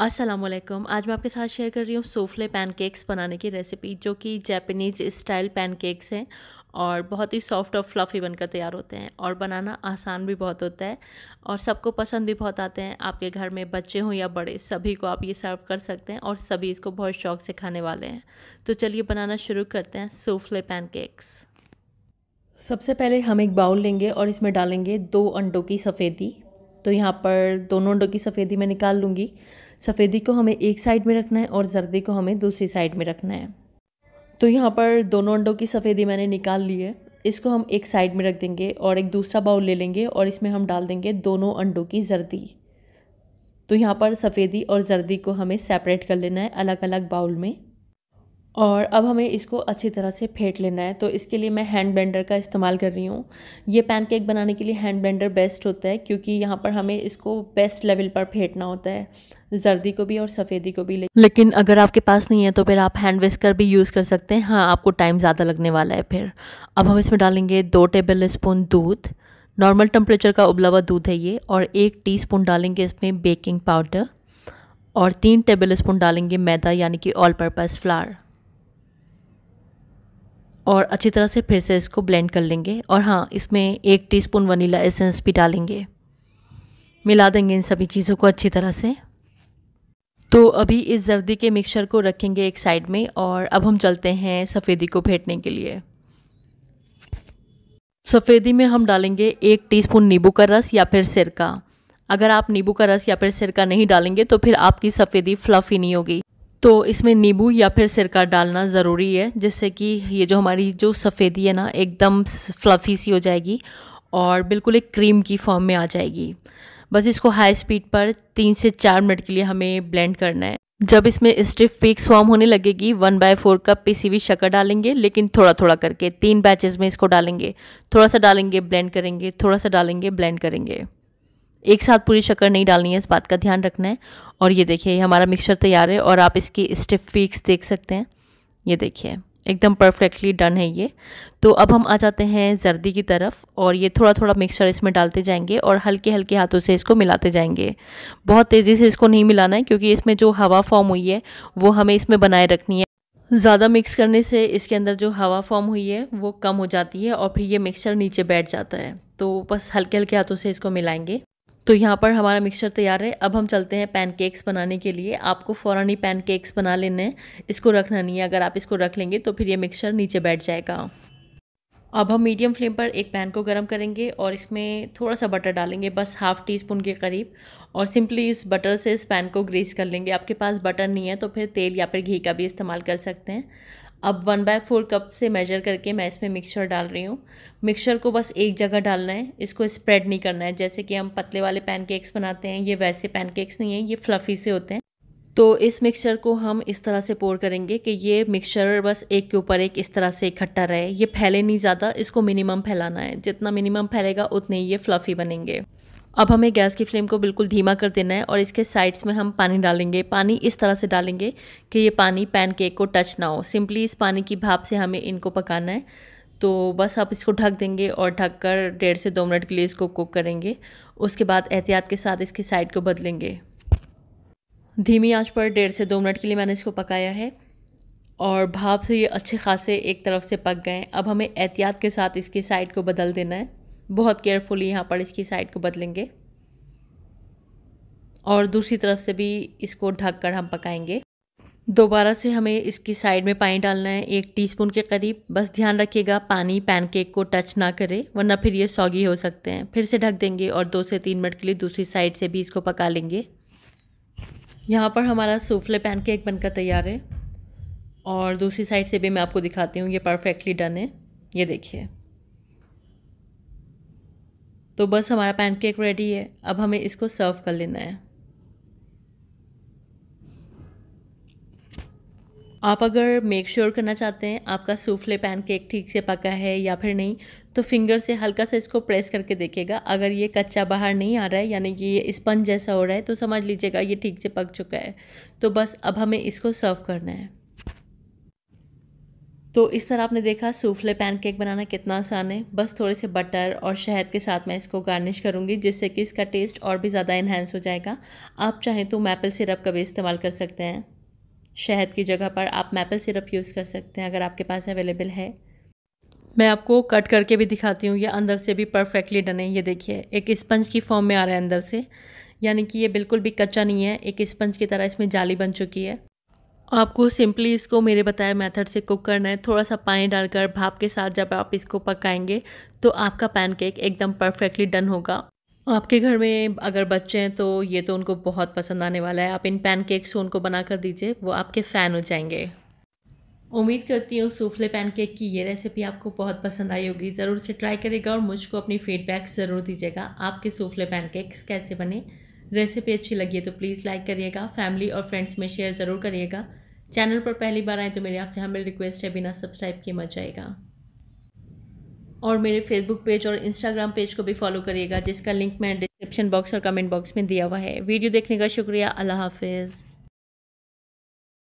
असलम आज मैं आपके साथ शेयर कर रही हूँ सोफले पैनकेक्स बनाने की रेसिपी जो कि जापानीज़ स्टाइल पैनकेक्स हैं और बहुत ही सॉफ्ट और फ्लफ़ी बनकर तैयार होते हैं और बनाना आसान भी बहुत होता है और सबको पसंद भी बहुत आते हैं आपके घर में बच्चे हों या बड़े सभी को आप ये सर्व कर सकते हैं और सभी इसको बहुत शौक से खाने वाले हैं तो चलिए बनाना शुरू करते हैं सोफले पैनकेक्स सबसे पहले हम एक बाउल लेंगे और इसमें डालेंगे दो अंडों की सफ़ेदी तो यहाँ पर दोनों अंडों की सफ़ेदी मैं निकाल लूँगी सफ़ेदी को हमें एक साइड में रखना है और जर्दी को हमें दूसरी साइड में रखना है तो यहाँ पर दोनों अंडों की सफ़ेदी मैंने निकाल ली है इसको हम एक साइड में रख देंगे और एक दूसरा बाउल ले लेंगे और इसमें हम डाल देंगे दोनों अंडों की जर्दी तो यहाँ पर सफ़ेदी और जर्दी को हमें सेपरेट कर लेना है अलग अलग बाउल में और अब हमें इसको अच्छी तरह से फेंट लेना है तो इसके लिए मैं हैंड ब्लेंडर का इस्तेमाल कर रही हूँ ये पैनकेक बनाने के लिए हैंड ब्लेंडर बेस्ट होता है क्योंकि यहाँ पर हमें इसको बेस्ट लेवल पर फेंटना होता है जर्दी को भी और सफ़ेदी को भी ले लेकिन अगर आपके पास नहीं है तो फिर आप हैंड विस्कर भी यूज़ कर सकते हैं हाँ आपको टाइम ज़्यादा लगने वाला है फिर अब हम इसमें डालेंगे दो टेबल स्पून दूध नॉर्मल टेम्परेचर का उबला हुआ दूध है ये और एक टी डालेंगे इसमें बेकिंग पाउडर और तीन टेबल स्पून डालेंगे मैदा यानी कि ऑल पर्पज़ फ्लार और अच्छी तरह से फिर से इसको ब्लेंड कर लेंगे और हाँ इसमें एक टीस्पून वनीला एसेंस भी डालेंगे मिला देंगे इन सभी चीज़ों को अच्छी तरह से तो अभी इस जर्दी के मिक्सचर को रखेंगे एक साइड में और अब हम चलते हैं सफ़ेदी को फेंटने के लिए सफ़ेदी में हम डालेंगे एक टीस्पून नींबू का रस या फिर सिरका अगर आप नींबू का रस या फिर सिरका नहीं डालेंगे तो फिर आपकी सफ़ेदी फ्लफ़ी नहीं होगी तो इसमें नींबू या फिर सिरका डालना ज़रूरी है जिससे कि ये जो हमारी जो सफ़ेदी है ना एकदम फ्लफ़ी सी हो जाएगी और बिल्कुल एक क्रीम की फॉर्म में आ जाएगी बस इसको हाई स्पीड पर तीन से चार मिनट के लिए हमें ब्लेंड करना है जब इसमें स्ट्रिफ पीक्स फॉर्म होने लगेगी वन बाय फोर कप पीसी भी शक्कर डालेंगे लेकिन थोड़ा थोड़ा करके तीन बैचेस में इसको डालेंगे थोड़ा सा डालेंगे ब्लेंड करेंगे थोड़ा सा डालेंगे ब्लेंड करेंगे एक साथ पूरी शक्कर नहीं डालनी है इस बात का ध्यान रखना है और ये देखिए हमारा मिक्सचर तैयार है और आप इसकी स्टिफ पीक्स देख सकते हैं ये देखिए एकदम परफेक्टली डन है ये तो अब हम आ जाते हैं जर्दी की तरफ और ये थोड़ा थोड़ा मिक्सचर इसमें डालते जाएंगे और हल्के हल्के हाथों से इसको मिलाते जाएंगे बहुत तेज़ी से इसको नहीं मिलाना है क्योंकि इसमें जो हवा फॉर्म हुई है वो हमें इसमें बनाए रखनी है ज़्यादा मिक्स करने से इसके अंदर जो हवा फॉर्म हुई है वो कम हो जाती है और फिर ये मिक्सचर नीचे बैठ जाता है तो बस हल्के हल्के हाथों से इसको मिलाएंगे तो यहाँ पर हमारा मिक्सचर तैयार है अब हम चलते हैं पैनकेक्स बनाने के लिए आपको फ़ौरन ही पैनकेक्स बना लेने हैं इसको रखना नहीं है अगर आप इसको रख लेंगे तो फिर ये मिक्सचर नीचे बैठ जाएगा अब हम मीडियम फ्लेम पर एक पैन को गर्म करेंगे और इसमें थोड़ा सा बटर डालेंगे बस हाफ़ टी स्पून के करीब और सिंपली इस बटर से इस पैन को ग्रीस कर लेंगे आपके पास बटर नहीं है तो फिर तेल या फिर घी का भी इस्तेमाल कर सकते हैं अब वन बाय फोर कप से मेजर करके मैं इसमें मिक्सचर डाल रही हूँ मिक्सचर को बस एक जगह डालना है इसको स्प्रेड नहीं करना है जैसे कि हम पतले वाले पैनकेक्स बनाते हैं ये वैसे पैनकेक्स नहीं है ये फ्लफ़ी से होते हैं तो इस मिक्सचर को हम इस तरह से पोर करेंगे कि ये मिक्सचर बस एक के ऊपर एक इस तरह से इकट्ठा रहे ये फैले नहीं ज़्यादा इसको मिनिमम फैलाना है जितना मिनिमम फैलेगा उतने ही ये फ्लफ़ी बनेंगे अब हमें गैस की फ्लेम को बिल्कुल धीमा कर देना है और इसके साइड्स में हम पानी डालेंगे पानी इस तरह से डालेंगे कि ये पानी पैन केक को टच ना हो सिंपली इस पानी की भाप से हमें इनको पकाना है तो बस आप इसको ढक देंगे और ढक कर डेढ़ से दो मिनट के लिए इसको कुक करेंगे उसके बाद एहतियात के साथ इसकी साइड को बदलेंगे धीमी आँच पर डेढ़ से दो मिनट के लिए मैंने इसको पकाया है और भाप से ये अच्छे खासे एक तरफ से पक गए अब हमें एहतियात के साथ इसकी साइड को बदल देना है बहुत केयरफुली यहाँ पर इसकी साइड को बदलेंगे और दूसरी तरफ से भी इसको ढक कर हम पकाएंगे दोबारा से हमें इसकी साइड में पानी डालना है एक टीस्पून के करीब बस ध्यान रखिएगा पानी पैनकेक को टच ना करे वरना फिर ये सौगी हो सकते हैं फिर से ढक देंगे और दो से तीन मिनट के लिए दूसरी साइड से भी इसको पका लेंगे यहाँ पर हमारा सूफले पैनकेक बनकर तैयार है और दूसरी साइड से भी मैं आपको दिखाती हूँ ये परफेक्टली डन है ये देखिए तो बस हमारा पैनकेक रेडी है अब हमें इसको सर्व कर लेना है आप अगर मेक श्योर sure करना चाहते हैं आपका सूफले पैनकेक ठीक से पका है या फिर नहीं तो फिंगर से हल्का सा इसको प्रेस करके देखेगा अगर ये कच्चा बाहर नहीं आ रहा है यानी कि ये स्पंज जैसा हो रहा है तो समझ लीजिएगा ये ठीक से पक चुका है तो बस अब हमें इसको सर्व करना है तो इस तरह आपने देखा सूफले पैनकेक बनाना कितना आसान है बस थोड़े से बटर और शहद के साथ मैं इसको गार्निश करूँगी जिससे कि इसका टेस्ट और भी ज़्यादा इन्हेंस हो जाएगा आप चाहें तो मैपल सिरप का भी इस्तेमाल कर सकते हैं शहद की जगह पर आप मैपल सिरप यूज़ कर सकते हैं अगर आपके पास अवेलेबल है मैं आपको कट करके भी दिखाती हूँ ये अंदर से भी परफेक्टली डने ये देखिए एक स्पंज की फॉर्म में आ रहा है अंदर से यानी कि ये बिल्कुल भी कच्चा नहीं है एक स्पंज की तरह इसमें जाली बन चुकी है आपको सिंपली इसको मेरे बताए मेथड से कुक करना है थोड़ा सा पानी डालकर भाप के साथ जब आप इसको पकाएंगे तो आपका पैनकेक एकदम परफेक्टली डन होगा आपके घर में अगर बच्चे हैं तो ये तो उनको बहुत पसंद आने वाला है आप इन पैनकेक्स को उनको बना कर दीजिए वो आपके फ़ैन हो जाएंगे उम्मीद करती हूँ सूफले पैनकेक की ये रेसिपी आपको बहुत पसंद आई होगी ज़रूर से ट्राई करेगा और मुझको अपनी फीडबैक ज़रूर दीजिएगा आपके सूफले पैनकेक्स कैसे बने रेसिपी अच्छी लगी है तो प्लीज़ लाइक करिएगा फैमिली और फ्रेंड्स में शेयर ज़रूर करिएगा चैनल पर पहली बार आए तो मेरी आपसे हमें रिक्वेस्ट है बिना सब्सक्राइब किए मत जाएगा और मेरे फेसबुक पेज और इंस्टाग्राम पेज को भी फॉलो करिएगा जिसका लिंक मैं डिस्क्रिप्शन बॉक्स और कमेंट बॉक्स में दिया हुआ है वीडियो देखने का शुक्रिया अल्लाह हाफिज़